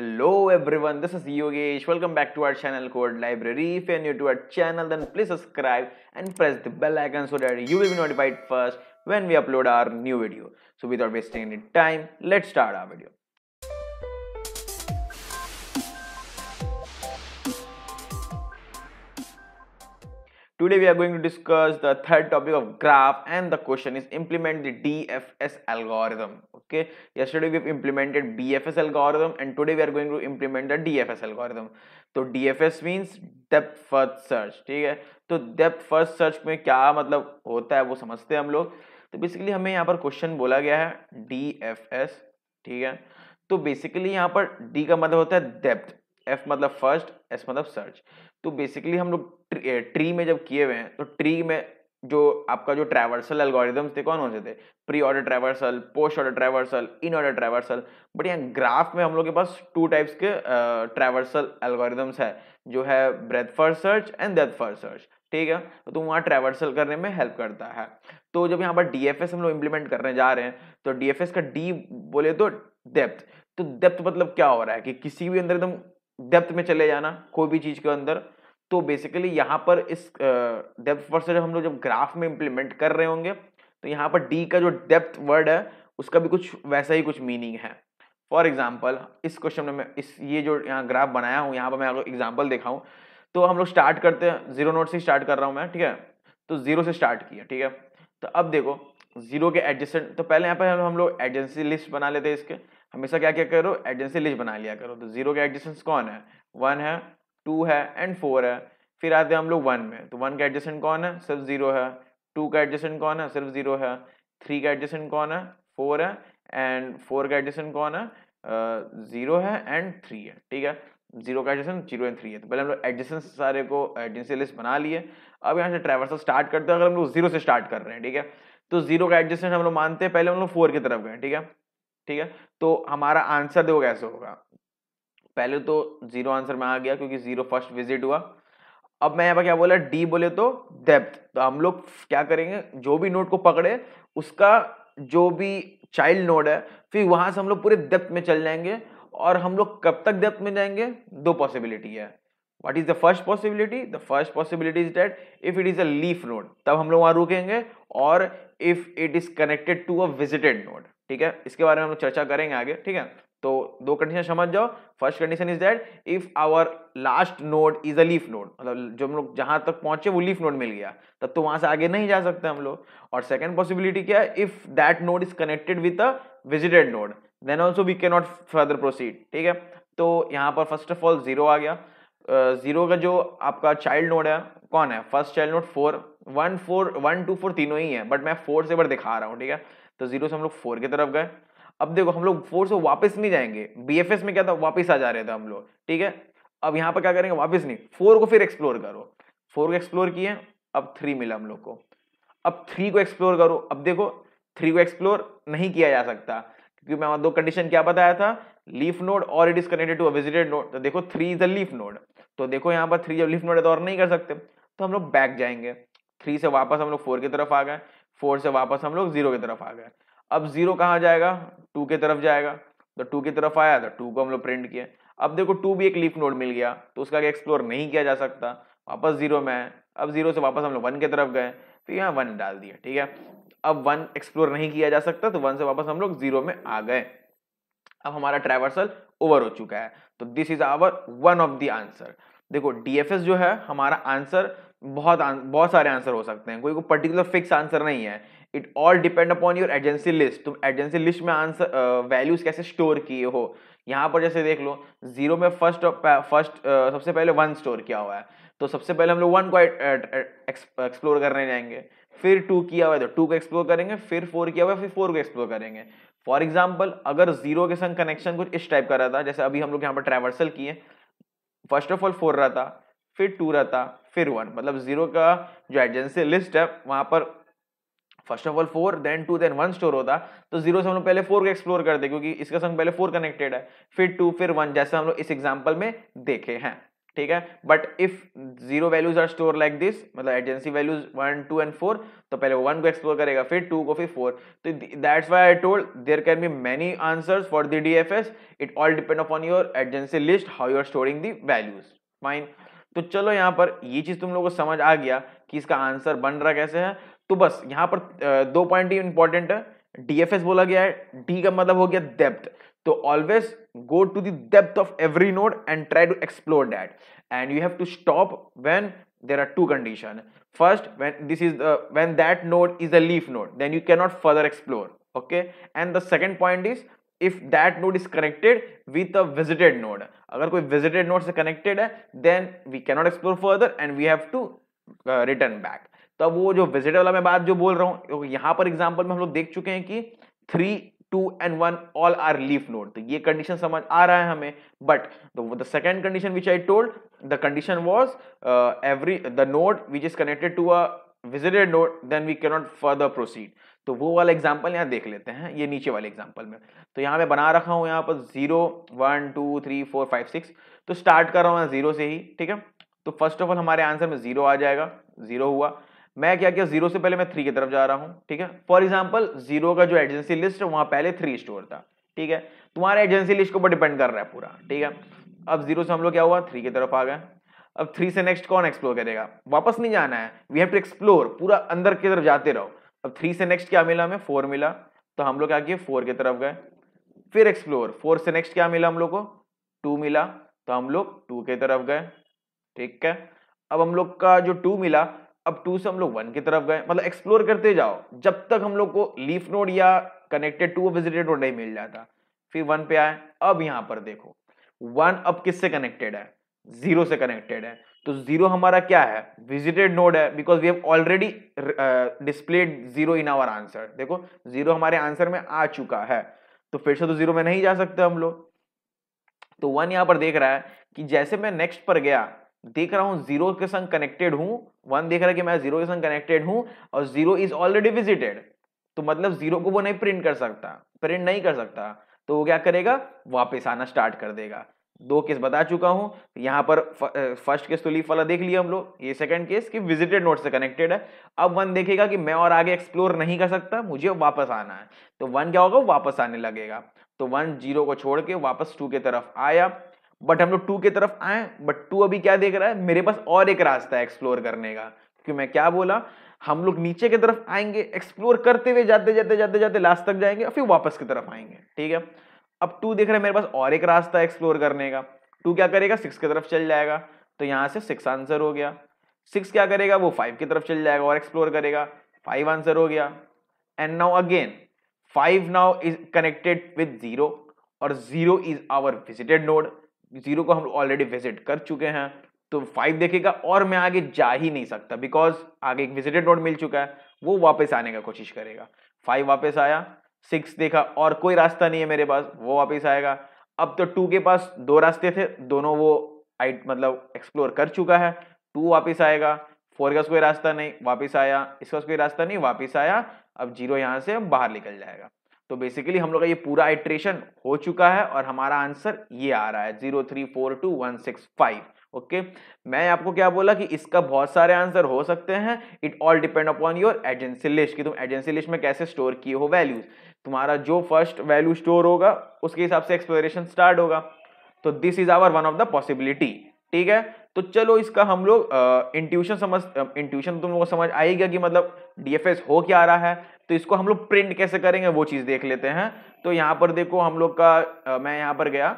Hello everyone, this is Yogesh. Welcome back to our channel Code Library. If you are new to our channel, then please subscribe and press the bell icon so that you will be notified first when we upload our new video. So without wasting any time, let's start our video. Today we are going to discuss the third topic of graph and the question is implement the DFS algorithm. Okay, yesterday we have implemented BFS algorithm and today we are going to implement the DFS algorithm. तो DFS means depth first search ठीक है तो depth first search में क्या मतलब होता है वो समझते हैं हम लोग तो बेसिकली हमें यहाँ पर क्वेश्चन बोला गया है DFS ठीक है तो बेसिकली यहाँ पर D का मतलब होता है डेप्थ F मतलब फर्स्ट S मतलब सर्च तो बेसिकली हम लोग ट्री में जब किए हुए हैं तो ट्री में जो आपका जो ट्रैवर्सल एल्गोरिदम थे कौन कौन से थे pre order traversal post order traversal in order traversal but यहाँ ग्राफ में हम लोग के पास टू टाइप्स के ट्रैवर्सल एल्गोरिदम्स है जो है ब्रेथ फॉर सर्च एंड डेथ फर्स्ट सर्च ठीक है तो तुम वहाँ ट्रैवर्सल करने में हेल्प करता है तो जब यहाँ पर डी हम लोग इम्प्लीमेंट करने जा रहे हैं तो डी का डी बोले तो डेप्थ तो डेप्थ मतलब क्या हो रहा है कि किसी भी अंदर एकदम डेप्थ में चले जाना कोई भी चीज़ के अंदर तो बेसिकली यहाँ पर इस डेप्थ वर्ड से जब हम लोग जब ग्राफ में इम्प्लीमेंट कर रहे होंगे तो यहाँ पर डी का जो डेप्थ वर्ड है उसका भी कुछ वैसा ही कुछ मीनिंग है फॉर एग्जाम्पल इस क्वेश्चन में मैं इस ये जो यहाँ ग्राफ बनाया हूँ यहाँ पर मैं आपको एग्जाम्पल दिखाऊँ तो हम लोग स्टार्ट करते हैं जीरो नोट से स्टार्ट कर रहा हूँ मैं ठीक है तो जीरो से स्टार्ट किया ठीक है तो अब देखो जीरो के एडजेसेंट तो पहले यहाँ पर हम लोग एजेंसी लिस्ट बना लेते हैं इसके हमेशा क्या क्या करो एजेंसी लिस्ट बना लिया करो तो जीरो के एडजेसेंट कौन है वन है टू है एंड फोर है फिर आते हैं हम लोग वन में तो वन का एडजस्टेंट कौन है सिर्फ जीरो है टू का एडजस्टेंट कौन है सिर्फ जीरो है थ्री का एडजस्टेंट कौन है फोर है एंड फोर का एडजस्टेंट कौन है जीरो uh, है एंड थ्री है ठीक है जीरो का एडजस्टेंट जीरो एंड थ्री है तो पहले हम लोग एडजस्टेंट सारे को एडजेंसी लिस्ट बना लिए अब यहाँ से ट्रैवर्सल स्टार्ट करते हैं अगर हम लोग जीरो से स्टार्ट कर रहे हैं ठीक है तो जीरो का एडजस्टेंट हम लोग मानते हैं पहले हम लोग फोर की तरफ गए ठीक है ठीक है तो हमारा आंसर देखो कैसे होगा पहले तो जीरो आंसर में आ गया क्योंकि जीरो फर्स्ट विजिट हुआ अब मैं यहाँ पर क्या बोला डी बोले तो डेप्थ तो हम लोग क्या करेंगे जो भी नोट को पकड़े उसका जो भी चाइल्ड नोड है फिर वहां से हम लोग पूरे डेप्थ में चल जाएंगे और हम लोग कब तक डेप्थ में जाएंगे दो पॉसिबिलिटी है what is the first possibility the first possibility is that if it is a leaf node तब हम लोग वहां रुकेंगे और if it is connected to a visited node ठीक है इसके बारे में हम लोग चर्चा करेंगे आगे ठीक है तो दो कंडीशन समझ जाओ first condition is that if our last node is a leaf node मतलब जो हम लोग जहां तक पहुंचे वो लीफ नोड मिल गया तब तो वहां से आगे नहीं जा सकते हम लोग और सेकंड पॉसिबिलिटी क्या है if that node is connected with a visited node then also we cannot further proceed ठीक है तो यहाँ पर फर्स्ट ऑफ ऑल जीरो आ गया जीरो uh, का जो आपका चाइल्ड नोड है कौन है first child node four one four one two four तीनों ही है बट मैं फोर से बार दिखा रहा हूँ ठीक है तो जीरो से हम लोग फोर की तरफ गए अब देखो हम लोग फोर से वापस नहीं जाएंगे बी में क्या था वापस आ जा रहे थे हम लोग ठीक है अब यहाँ पर क्या करेंगे वापस नहीं फोर को फिर एक्सप्लोर करो फोर को एक्सप्लोर किए अब थ्री मिला हम लोग को अब थ्री को एक्सप्लोर करो अब देखो थ्री को एक्सप्लोर नहीं किया जा सकता क्योंकि मैं दो कंडीशन क्या बताया था लीफ नोड और it is connected to a visited node तो देखो three is a leaf node तो देखो यहाँ पर थ्री जब लीफ नोड है तो और नहीं कर सकते तो हम लोग बैक जाएंगे थ्री से वापस हम लोग फोर की तरफ आ गए फोर से वापस हम लोग जीरो की तरफ आ गए अब जीरो कहाँ जाएगा टू के तरफ जाएगा तो टू की तरफ आया तो टू को हम लोग प्रिंट किए अब देखो टू भी एक लीफ नोड मिल गया तो उसका एक्सप्लोर नहीं किया जा सकता वापस जीरो में है अब जीरो से वापस हम लोग वन के तरफ गए तो यहाँ वन डाल दिया ठीक है अब वन एक्सप्लोर नहीं किया जा सकता तो वन से वापस हम लोग जीरो में आ गए अब हमारा ट्रैवर्सल ओवर हो चुका है तो this is our one of the answer देखो डीएफएस जो है हमारा आंसर बहुत बहुत सारे आंसर हो सकते हैं कोई कोई पर्टिकुलर फिक्स आंसर नहीं है it all depend upon your adjacency list तुम एजेंसी लिस्ट में आंसर वैल्यूज कैसे स्टोर किए हो यहाँ पर जैसे देख लो जीरो में फर्स्ट फर्स्ट सबसे पहले वन स्टोर किया हुआ है तो सबसे पहले हम लोग वन को एक्सप्लोर करने जाएंगे फिर टू किया हुआ है तो टू को एक्सप्लोर करेंगे फिर फोर किया हुआ है फिर फोर को एक्सप्लोर करेंगे फॉर एग्जाम्पल अगर जीरो के संग कनेक्शन कुछ इस टाइप का रहा था जैसे अभी हम लोग यहाँ पर ट्रेवर्सल किए फर्स्ट ऑफ ऑल फोर रहा था फिर टू रहा था फिर वन मतलब जीरो का जो एजेंसी लिस्ट है वहाँ पर first of all four then two then one store होता तो जीरो से हम लोग पहले फोर को एक्सप्लोर करते क्योंकि इसका संग पहले फोर कनेक्टेड है फिर टू फिर वन जैसे हम लोग इस एग्जाम्पल में देखे हैं ठीक है but if zero values are store like this मतलब adjacency values one two and four तो पहले वन को एक्सप्लोर करेगा फिर टू को फिर फोर तो that's why I told there can be many answers for the D F S it all depend upon your adjacency list how you are storing the values fine तो चलो यहाँ पर ये चीज़ तुम लोगों को समझ आ गया कि इसका आंसर बन रहा कैसे है तो बस यहाँ पर दो पॉइंट ही इंपॉर्टेंट है डी एफ एस बोला गया है डी का मतलब हो गया डेप्थ तो always go to depth of every node and try to explore that and you have to stop when there are two condition first when this is when that node is a leaf node then you can not further explore okay and the second point is if that node is connected with a visited node अगर कोई visited node से connected है then we cannot explore further and we have to return back तब वो जो visit वाला मैं बात जो बोल रहा हूँ यहाँ पर एग्जाम्पल में हम लोग देख चुके हैं कि three two and one all are leaf node तो ये कंडीशन समझ आ रहा है हमें but the second condition which I told the condition was every the node which is connected to a visited node then we cannot further proceed तो वो वाला एग्जाम्पल यहाँ देख लेते हैं ये नीचे वाले एग्जाम्पल में तो यहाँ मैं बना रखा हूँ यहाँ पर zero one two three four five six तो स्टार्ट कर रहा हूँ जीरो से ही ठीक है तो फर्स्ट ऑफ ऑल हमारे आंसर में जीरो आ जाएगा जीरो हुआ मैं क्या किया जीरो से पहले मैं थ्री की तरफ जा रहा हूं ठीक है फॉर एग्जाम्पल जीरो का जो एजेंसी लिस्ट है वहां पहले थ्री स्टोर था ठीक है तुम्हारे एजेंसी लिस्ट के ऊपर डिपेंड कर रहा है पूरा ठीक है अब जीरो से हम लोग क्या हुआ थ्री की तरफ आ गए अब थ्री से नेक्स्ट कौन एक्सप्लोर करेगा वापस नहीं जाना है वी हैव टू एक्सप्लोर पूरा अंदर की तरफ जाते रहो अब थ्री से नेक्स्ट क्या मिला हमें फोर मिला तो हम लोग क्या किए फोर की तरफ गए फिर एक्सप्लोर फोर से नेक्स्ट क्या मिला हम लोग को टू मिला तो हम लोग टू के तरफ गए ठीक है अब हम लोग का जो टू मिला अब टू से हम लोग वन की तरफ गए मतलब एक्सप्लोर करते जाओ जब तक हम लोग को लीफ नोड या कनेक्टेड टू विजिटेड नोड नहीं मिल जाता फिर वन पे आए अब यहां पर देखो वन अब किससे कनेक्टेड है जीरो से कनेक्टेड है तो जीरो हमारा क्या है विजिटेड नोड है because we have already displayed zero in our answer देखो जीरो हमारे आंसर में आ चुका है तो फिर से तो जीरो में नहीं जा सकते हम लोग तो वन यहां पर देख रहा है कि जैसे मैं नेक्स्ट पर गया देख रहा हूँ जीरो के संग कनेक्टेड हूं वन देख रहा है कि मैं जीरो के संग कनेक्टेड हूं और जीरो इज ऑलरेडी विजिटेड तो मतलब जीरो को वो नहीं प्रिंट कर सकता प्रिंट नहीं कर सकता तो वो क्या करेगा वापस आना स्टार्ट कर देगा दो केस बता चुका हूँ यहाँ पर फर्स्ट केस तो लीफ वाला देख लिया हम लोग ये सेकंड केस कि विजिटेड नोट से कनेक्टेड है अब वन देखेगा कि मैं और आगे एक्सप्लोर नहीं कर सकता मुझे वापस आना है तो वन क्या होगा वापस आने लगेगा तो वन जीरो को छोड़ के वापस टू के तरफ आया बट हम लोग टू की तरफ आए बट टू अभी क्या देख रहा है मेरे पास और एक रास्ता है एक्सप्लोर करने का क्योंकि मैं क्या बोला हम लोग नीचे की तरफ आएंगे एक्सप्लोर करते हुए जाते जाते जाते जाते लास्ट तक जाएंगे और फिर वापस की तरफ आएंगे ठीक है अब टू देख रहे हैं मेरे पास और एक रास्ता है एक्सप्लोर करने का टू क्या करेगा सिक्स की तरफ चल जाएगा तो यहाँ से सिक्स आंसर हो गया सिक्स क्या करेगा वो फाइव की तरफ चल जाएगा और एक्सप्लोर करेगा फाइव आंसर हो गया and now again five now is connected with zero और zero is our visited node zero को हम ऑलरेडी विजिट कर चुके हैं तो फाइव देखेगा और मैं आगे जा ही नहीं सकता बिकॉज आगे एक विजिटेड नोट मिल चुका है वो वापस आने का कोशिश करेगा फाइव वापस आया सिक्स देखा और कोई रास्ता नहीं है मेरे पास वो वापस आएगा अब तो टू के पास दो रास्ते थे दोनों वो आइट मतलब एक्सप्लोर कर चुका है टू वापस आएगा फोर का कोई रास्ता नहीं वापस आया इसका कोई रास्ता नहीं वापस आया अब जीरो यहाँ से बाहर निकल जाएगा तो बेसिकली हम लोग का ये पूरा इट्रेशन हो चुका है और हमारा आंसर ये आ रहा है zero three four two one six five okay मैं आपको क्या बोला कि इसका बहुत सारे आंसर हो सकते हैं it all depend upon your adjacency list कि तुम एजेंसी लिस्ट में कैसे स्टोर किए हो वैल्यूज तुम्हारा जो फर्स्ट वैल्यू स्टोर होगा उसके हिसाब से एक्सप्लोरेशन स्टार्ट होगा तो this is our one of the possibility ठीक है तो चलो इसका हम लोग इंट्यूशन समझ इंट्यूशन तो तुम लोगों को समझ आएगा कि मतलब डीएफएस हो क्या रहा है तो इसको हम लोग प्रिंट कैसे करेंगे वो चीज देख लेते हैं तो यहाँ पर देखो हम लोग का आ, मैं यहाँ पर गया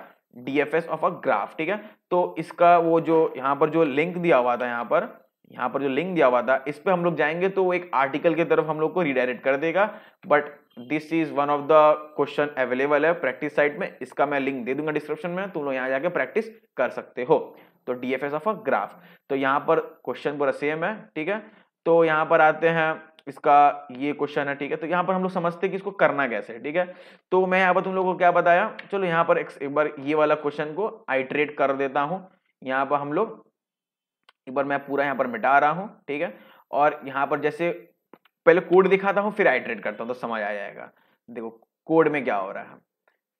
D F S of a graph ठीक है तो इसका वो जो यहाँ पर जो लिंक दिया हुआ था यहाँ पर यहाँ पर जो लिंक दिया हुआ था इस पर हम लोग जाएंगे तो वो एक आर्टिकल की तरफ हम लोग को रिडायरेक्ट कर देगा but this is one of the question available है प्रैक्टिस साइट में इसका मैं लिंक दे दूंगा डिस्क्रिप्शन में तुम लोग यहाँ जाके प्रैक्टिस कर सकते हो तो D F S of a graph तो यहाँ पर क्वेश्चन पूरा सेम है ठीक है तो यहाँ पर आते हैं इसका ये क्वेश्चन है ठीक है तो यहाँ पर हम लोग समझते हैं कि इसको करना कैसे ठीक है तो मैं यहाँ पर तुम लोगों को क्या बताया चलो यहाँ पर एक, बार ये वाला क्वेश्चन को आइट्रेट कर देता हूँ यहाँ पर हम लोग एक बार मैं पूरा यहाँ पर मिटा रहा हूँ ठीक है और यहाँ पर जैसे पहले कोड दिखाता हूँ फिर आइट्रेट करता हूँ तो समझ आ जाएगा देखो कोड में क्या हो रहा है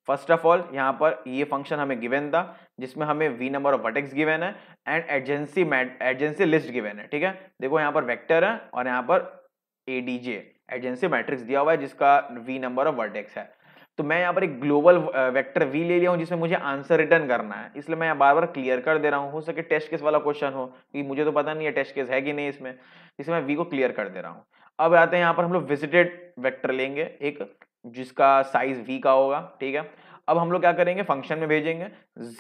फर्स्ट ऑफ ऑल यहाँ पर ये फंक्शन हमें गिवेन था जिसमें हमें V number of vertex given है and adjacency adjacency list given है ठीक है देखो यहाँ पर वेक्टर है और यहाँ पर एडीजे एजेंसी मैट्रिक्स दिया हुआ है जिसका वी नंबर ऑफ वर्टेक्स है तो मैं यहाँ पर एक ग्लोबल वेक्टर वी ले लिया हूँ जिसमें मुझे आंसर रिटर्न करना है इसलिए मैं यहाँ बार बार क्लियर कर दे रहा हूँ हो सके टेस्ट केस वाला क्वेश्चन हो क्योंकि मुझे तो पता नहीं है टेस्ट केस है कि नहीं इसमें इसलिए मैं वी को क्लियर कर दे रहा हूँ अब आते हैं यहाँ पर हम लोग विजिटेड वैक्टर लेंगे एक जिसका साइज वी का होगा ठीक है अब हम लोग क्या करेंगे फंक्शन में भेजेंगे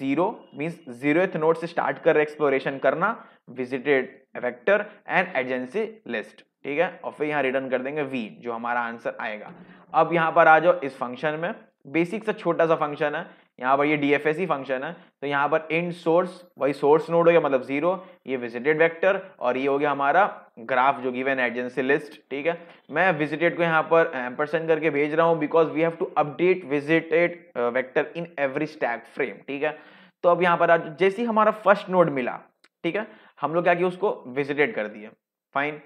जीरो मीन्स जीरो नोट से स्टार्ट कर एक्सप्लोरेशन करना visited vector and adjacency list ठीक है और फिर यहाँ रिटर्न कर देंगे वी जो हमारा आंसर आएगा अब यहाँ पर आ जाओ इस फंक्शन में बेसिक सा छोटा सा फंक्शन है यहाँ पर ये डी एफ एस ही फंक्शन है तो यहाँ पर इंड सोर्स वही सोर्स नोड हो गया मतलब जीरो ये विजिटेड वेक्टर और ये हो गया हमारा ग्राफ जो गिवन एजेंसी लिस्ट ठीक है मैं विजिटेड को यहाँ पर एम्परसेंड करके भेज रहा हूँ because we have to update visited vector in every stack frame ठीक है तो अब यहाँ पर आज जैसे ही हमारा फर्स्ट नोड मिला ठीक है हम लोग क्या किया उसको विजिटेड कर दिए फाइन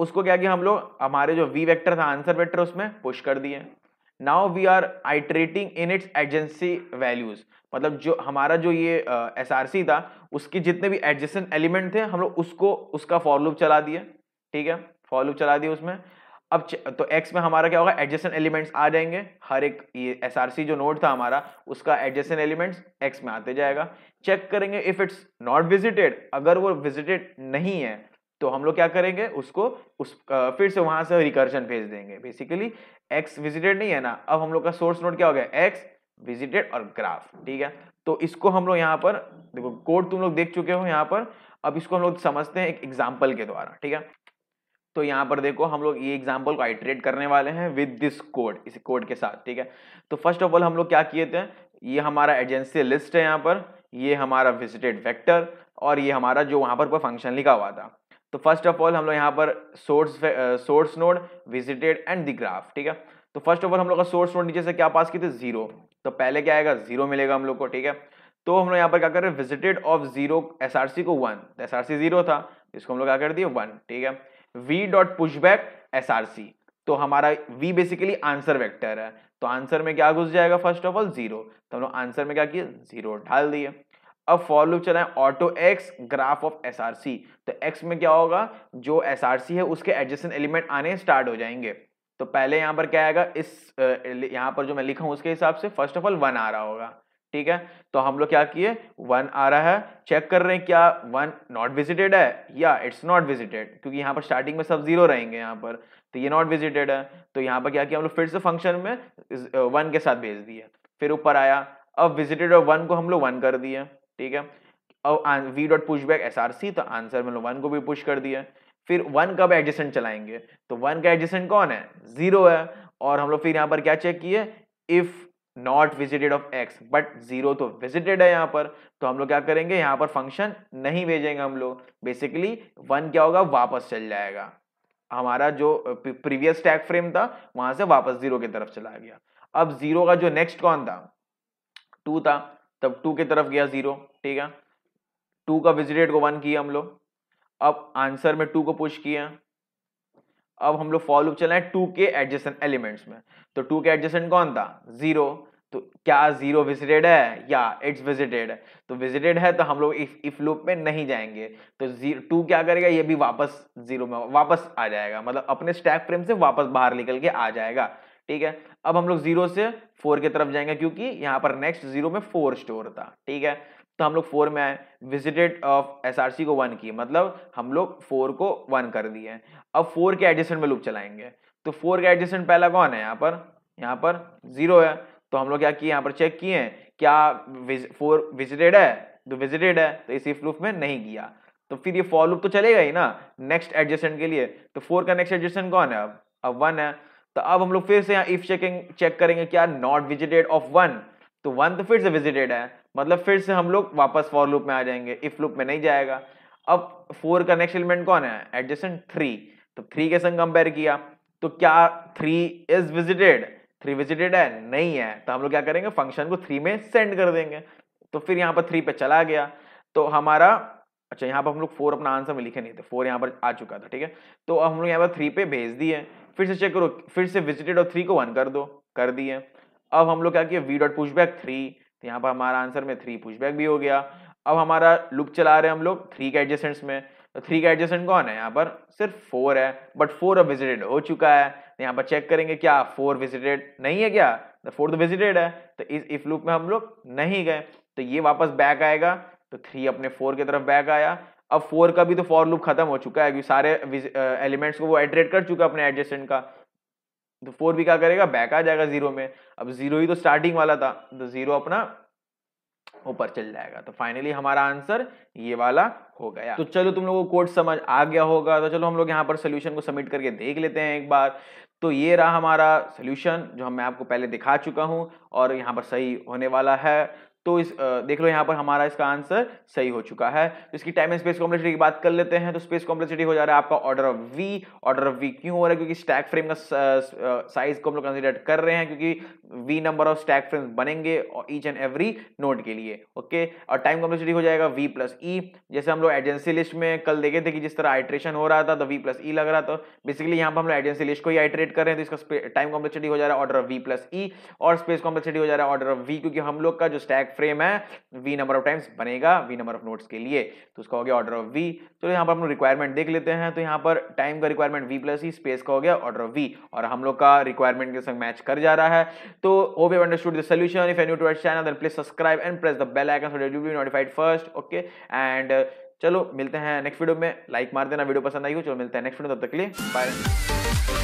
उसको क्या किया हम लोग हमारे जो वी वेक्टर था आंसर वेक्टर उसमें पुश कर दिए now we are iterating in its adjacency values मतलब जो हमारा जो ये एस आर सी था उसके जितने भी एडजेसेंट एलिमेंट थे हम लोग उसको उसका फॉलोअप चला दिए ठीक है फॉलोअप चला दिए उसमें अब तो एक्स में हमारा क्या होगा एडजेसेंट एलिमेंट्स आ जाएंगे हर एक ये एस आर सी जो नोड था हमारा उसका एडजेसेंट एलिमेंट्स एक्स में आते जाएगा चेक करेंगे इफ इट्स नॉट विजिटेड अगर वो विजिटेड नहीं है तो हम लोग क्या करेंगे उसको उस फिर से वहां से रिकर्शन भेज देंगे बेसिकली एक्स विजिटेड नहीं है ना अब हम लोग का सोर्स नोट क्या हो गया एक्स विजिटेड और ग्राफ ठीक है तो इसको हम लोग यहाँ पर देखो कोड तुम लोग देख चुके हो यहाँ पर अब इसको हम लोग समझते हैं एक एग्जाम्पल के द्वारा ठीक है तो यहाँ पर देखो हम लोग ये एग्जाम्पल को आइट्रेट करने वाले हैं विद दिस कोड इस कोड के साथ ठीक है तो फर्स्ट ऑफ ऑल हम लोग क्या किए थे ये हमारा एजेंसी लिस्ट है यहाँ पर ये हमारा विजिटेड वेक्टर और ये हमारा जो वहाँ पर कोई फंक्शन लिखा हुआ था तो फर्स्ट ऑफ ऑल हम लोग यहाँ पर source source node visited and the graph ठीक है तो फर्स्ट ऑफ ऑल हम लोग का सोर्स नोड नीचे से क्या पास की थी जीरो तो पहले क्या आएगा जीरो मिलेगा हम लोग को ठीक है तो हम लोग यहाँ पर क्या कर रहे हैं visited of zero S R C को one S R C zero था इसको हम लोग क्या कर दिए वन ठीक है V dot push back S R C तो हमारा वी बेसिकली आंसर वेक्टर है तो आंसर में क्या घुस जाएगा फर्स्ट ऑफ ऑल जीरो तो हम लोग आंसर में क्या किए जीरो डाल दिए अब फॉर लूप चलाएं auto X graph of C तो एक्स में क्या होगा जो सी है उसके एडजस्टेंट एलिमेंट आने स्टार्ट हो जाएंगे तो पहले यहाँ पर क्या आएगा इस यहाँ पर जो मैं लिखा हूँ उसके हिसाब से फर्स्ट ऑफ ऑल वन आ रहा होगा ठीक है तो हम लोग क्या किए वन आ रहा है चेक कर रहे हैं क्या वन नॉट विजिटेड है या इट्स नॉट विजिटेड क्योंकि यहाँ पर स्टार्टिंग में सब जीरो रहेंगे यहाँ पर तो ये नॉट विजिटेड है तो यहाँ पर क्या किया हम लोग फिर से फंक्शन में वन के साथ भेज दिया फिर ऊपर आया अब विजिटेड और वन को हम लोग वन कर दिया ठीक है अब V dot push back S R C तो आंसर में वन को भी पुश कर दिया फिर वन का एडजस्टेंट एडजेसेंट चलाएंगे तो वन का एडजेसेंट कौन है जीरो है और हम लोग फिर यहाँ पर क्या चेक किए if not visited of X but zero तो विजिटेड है यहाँ पर तो हम लोग क्या करेंगे यहाँ पर फंक्शन नहीं भेजेंगे हम लोग बेसिकली वन क्या होगा वापस चल जाएगा हमारा जो प्रीवियस टैग फ्रेम था वहां से वापस जीरो की तरफ चला गया अब जीरो का जो नेक्स्ट कौन था टू था तब टू के तरफ गया जीरो ठीक है टू का विजिटेड को वन किया हम लोग अब आंसर में टू को पुश किया अब हम लोग फॉलो चलाए टू के एडजेसेंट एलिमेंट्स में तो टू के एडजेसेंट कौन था जीरो तो क्या जीरो विजिटेड है या इट्स विजिटेड तो विजिटेड है तो हम लोग इफ इफ लूप में नहीं जाएंगे तो जीरो टू क्या करेगा ये भी वापस जीरो में वापस आ जाएगा मतलब अपने स्टैक फ्रेम से वापस बाहर निकल के आ जाएगा ठीक है अब हम लोग जीरो से फोर की तरफ जाएंगे क्योंकि यहां पर नेक्स्ट जीरो में फोर स्टोर था ठीक है तो हम लोग फोर में आए visited of S R C को वन किए मतलब हम लोग फोर को वन कर दिए अब फोर के एडिशन में लूप चलाएंगे तो फोर के एडिशन पहला कौन है यहाँ पर यहाँ पर जीरो है तो हम लोग क्या किए यहाँ पर चेक किए क्या फोर विजिटेड है तो विजिटेड है तो इसी लूप में नहीं किया तो फिर ये फॉर लूप तो चलेगा ही ना नेक्स्ट एडजस्टन के लिए तो फोर का नेक्स्ट एडजस्टन कौन है अब अब वन है तो अब हम लोग फिर से यहाँ इफ चेकिंग चेक करेंगे क्या नॉट विजिटेड ऑफ वन तो वन तो फिर से विजिटेड है मतलब फिर से हम लोग वापस फॉर लूप में आ जाएंगे इफ लूप में नहीं जाएगा अब फोर का नेक्स्ट एलिमेंट कौन है एडजस्टेंट थ्री तो थ्री के संग कंपेयर किया तो क्या three is visited three visited है नहीं है तो हम लोग क्या करेंगे फंक्शन को थ्री में सेंड कर देंगे तो फिर यहाँ पर थ्री पे चला गया तो हमारा अच्छा यहाँ पर हम लोग फोर अपना आंसर में लिखे नहीं थे फोर यहाँ पर आ चुका था ठीक है तो हम लोग यहाँ पर थ्री पे भेज दिए फिर से चेक करो फिर से विजिटेड और थ्री को वन कर दो कर दिए अब हम लोग क्या किए वी डॉट पुशबैक थ्री तो यहाँ पर हमारा आंसर में थ्री पुशबैक भी हो गया अब हमारा लुक चला रहे हैं हम लोग थ्री के एडजस्टेंट्स में तो थ्री के एडजस्टेंट कौन है यहाँ पर सिर्फ फोर है बट फोर अब विजिटेड हो चुका है तो यहाँ पर चेक करेंगे क्या फोर विजिटेड नहीं है क्या तो फोर तो विजिटेड है तो इस इफ लुक में हम लोग नहीं गए तो ये वापस बैक आएगा तो थ्री अपने फोर की तरफ बैक आया अब फोर का भी तो फॉर लूप खत्म हो चुका है क्योंकि सारे एलिमेंट्स को वो एड्रेट कर चुका है अपने एडजस्टेंट का तो फोर भी क्या करेगा बैक आ जाएगा जीरो में अब जीरो ही तो स्टार्टिंग वाला था तो जीरो अपना ऊपर चल जाएगा तो फाइनली हमारा आंसर ये वाला हो गया तो चलो तुम लोगों को कोड समझ आ गया होगा तो चलो हम लोग यहाँ पर सोल्यूशन को सबमिट करके देख लेते हैं एक बार तो ये रहा हमारा सोल्यूशन जो हम मैं आपको पहले दिखा चुका हूँ और यहाँ पर सही होने वाला है तो इस देख लो यहाँ पर हमारा इसका आंसर सही हो चुका है तो इसकी टाइम एंड स्पेस कॉम्प्लेक्सिटी की बात कर लेते हैं तो स्पेस कॉम्प्लेक्सिटी हो जा रहा है आपका order of V order of V क्यों हो रहा है क्योंकि स्टैक फ्रेम का साइज को हम लोग कंसिडर कर रहे हैं क्योंकि V number of stack frame बनेंगे ईच एंड एवरी नोट के लिए ओके और टाइम कॉम्प्लेक्सिटी हो जाएगा वी प्लस ई जैसे हम लोग एजेंसी लिस्ट में कल देखे थे कि जिस तरह आइट्रेशन हो रहा था तो वी प्लस ई लग रहा था बेसिकली यहाँ पर हम लोग एजेंसी लिस्ट को ही आइट्रेट कर रहे हैं तो इसका टाइम कॉम्प्लेक्सिटी हो जा रहा है order of V plus E और स्पेस कॉम्प्लेक्सिटी हो जा रहा है ऑर्डर ऑफ वी क्योंकि हम लोग का जो स्टैक बैक फ्रेम है वी नंबर ऑफ टाइम्स बनेगा वी नंबर ऑफ नोट्स के लिए तो उसका हो गया ऑर्डर ऑफ वी चलो तो यहाँ पर हम लोग रिक्वायरमेंट देख लेते हैं तो यहाँ पर टाइम का requirement V plus E space का हो गया ऑर्डर ऑफ वी और हम लोग का रिक्वायरमेंट के संग मैच कर जा रहा है तो oh we understood the solution if in to our channel then please subscribe and press the bell icon so you be notified first okay and चलो मिलते हैं नेक्स्ट वीडियो में लाइक मार देना वीडियो पसंद आई हो तो चलो मिलते हैं नेक्स्ट वीडियो तब तक के लिए बाय